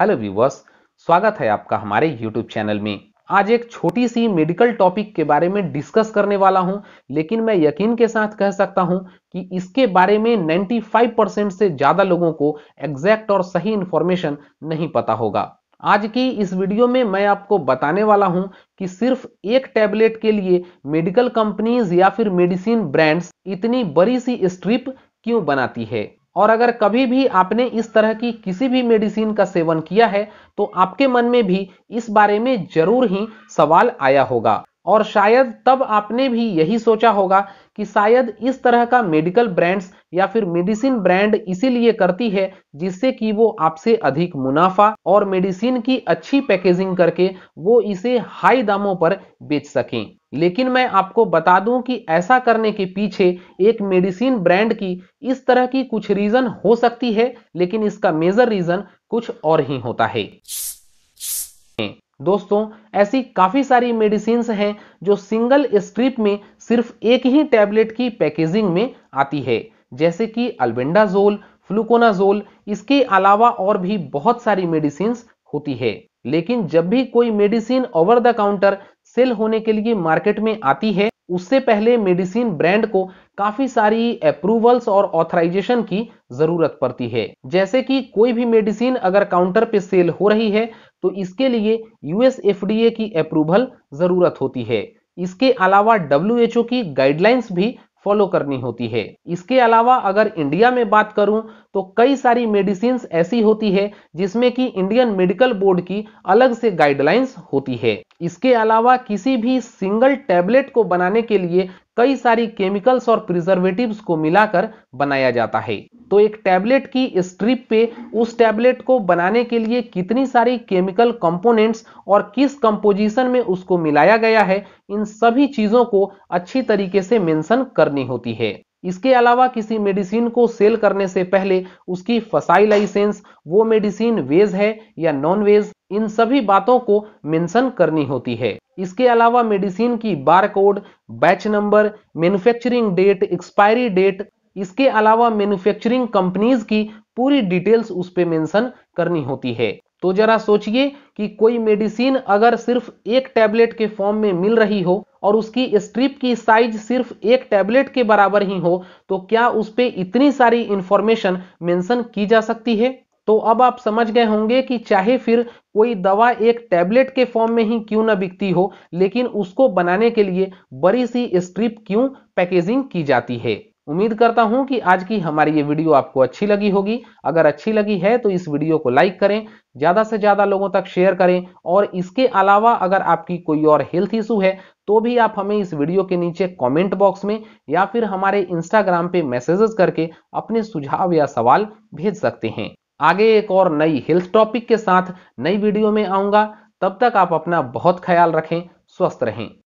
hello viewers स्वागत है आपका हमारे यूट्यूब चैनल में आज एक छोटी सी मेडिकल टॉपिक के बारे में डिस्कस करने वाला हूं लेकिन मैं यकीन के साथ कह सकता हूं कि इसके बारे में 95 परसेंट से ज़्यादा लोगों को एग्जैक्ट और सही इन्फॉर्मेशन नहीं पता होगा आज की इस वीडियो में मैं आपको बताने वाला हूं कि सिर्फ एक टैबलेट के लिए मेडिकल कंपनीज या फिर मेडिसिन ब्रांड्स इतनी बड़ी सी स्ट्रिप क्यों बनाती है और अगर कभी भी आपने इस तरह की किसी भी मेडिसिन का सेवन किया है तो आपके मन में भी इस बारे में जरूर ही सवाल आया होगा और शायद तब आपने भी यही सोचा होगा कि शायद इस तरह का मेडिकल ब्रांड्स या फिर मेडिसिन ब्रांड इसीलिए करती है जिससे कि वो आपसे अधिक मुनाफा और मेडिसिन की अच्छी पैकेजिंग करके वो इसे हाई दामों पर बेच सकें लेकिन मैं आपको बता दूं कि ऐसा करने के पीछे एक मेडिसिन ब्रांड की इस तरह की कुछ रीजन हो सकती है लेकिन इसका मेजर रीजन कुछ और ही होता है दोस्तों ऐसी काफ़ी सारी मेडिसिन हैं जो सिंगल स्ट्रिप में सिर्फ एक ही टैबलेट की पैकेजिंग में आती है जैसे कि अल्बेंडाजोल फ्लूकोनाजोल इसके अलावा और भी बहुत सारी मेडिसिन होती है लेकिन जब भी कोई medicine over the counter sale होने के लिए मार्केट में आती है उससे पहले मेडिसिन ब्रांड को काफी सारी अप्रूवल्स और ऑथराइजेशन की जरूरत पड़ती है जैसे कि कोई भी मेडिसिन अगर काउंटर पे सेल हो रही है तो इसके लिए यूएस एफ की अप्रूवल जरूरत होती है इसके अलावा डब्ल्यू की गाइडलाइंस भी फॉलो करनी होती है इसके अलावा अगर इंडिया में बात करूं तो कई सारी मेडिसिन ऐसी होती है जिसमें कि इंडियन मेडिकल बोर्ड की अलग से गाइडलाइंस होती है इसके अलावा किसी भी सिंगल टैबलेट को बनाने के लिए कई सारी केमिकल्स और प्रिजर्वेटिव को मिलाकर बनाया जाता है तो एक टैबलेट की स्ट्रिप पे उस टैबलेट को बनाने के लिए कितनी सारी केमिकल कंपोनेंट्स और किस कंपोजिशन में उसको मिलाया गया है इन सभी चीज़ों को अच्छी तरीके से मेंशन करनी होती है इसके अलावा किसी मेडिसिन को सेल करने से पहले उसकी फसाई लाइसेंस वो मेडिसिन वेज है या नॉन वेज इन सभी बातों को मेंशन करनी होती है इसके अलावा मेडिसिन की bar code batch number manufacturing date expiry date इसके अलावा मैन्युफैक्चरिंग कंपनीज की पूरी डिटेल्स उस पर मेंशन करनी होती है तो जरा सोचिए कि कोई मेडिसिन अगर सिर्फ एक टैबलेट के फॉर्म में मिल रही हो और उसकी स्ट्रिप की साइज सिर्फ एक टैबलेट के बराबर ही हो तो क्या उस पर इतनी सारी इंफॉर्मेशन मेंशन की जा सकती है तो अब आप समझ गए होंगे कि चाहे फिर कोई दवा एक टैबलेट के फॉर्म में ही क्यों ना बिकती हो लेकिन उसको बनाने के लिए बड़ी सी स्ट्रिप क्यों पैकेजिंग की जाती है उम्मीद करता हूं कि आज की हमारी ये वीडियो आपको अच्छी लगी होगी अगर अच्छी लगी है तो इस वीडियो को लाइक करें ज़्यादा से ज़्यादा लोगों तक शेयर करें और इसके अलावा अगर आपकी कोई और हेल्थ इशू है तो भी आप हमें इस वीडियो के नीचे कमेंट बॉक्स में या फिर हमारे इंस्टाग्राम पे मैसेजेस करके अपने सुझाव या सवाल भेज सकते हैं आगे एक और नई हेल्थ टॉपिक के साथ नई वीडियो में आऊँगा तब तक आप अपना बहुत ख्याल रखें स्वस्थ रहें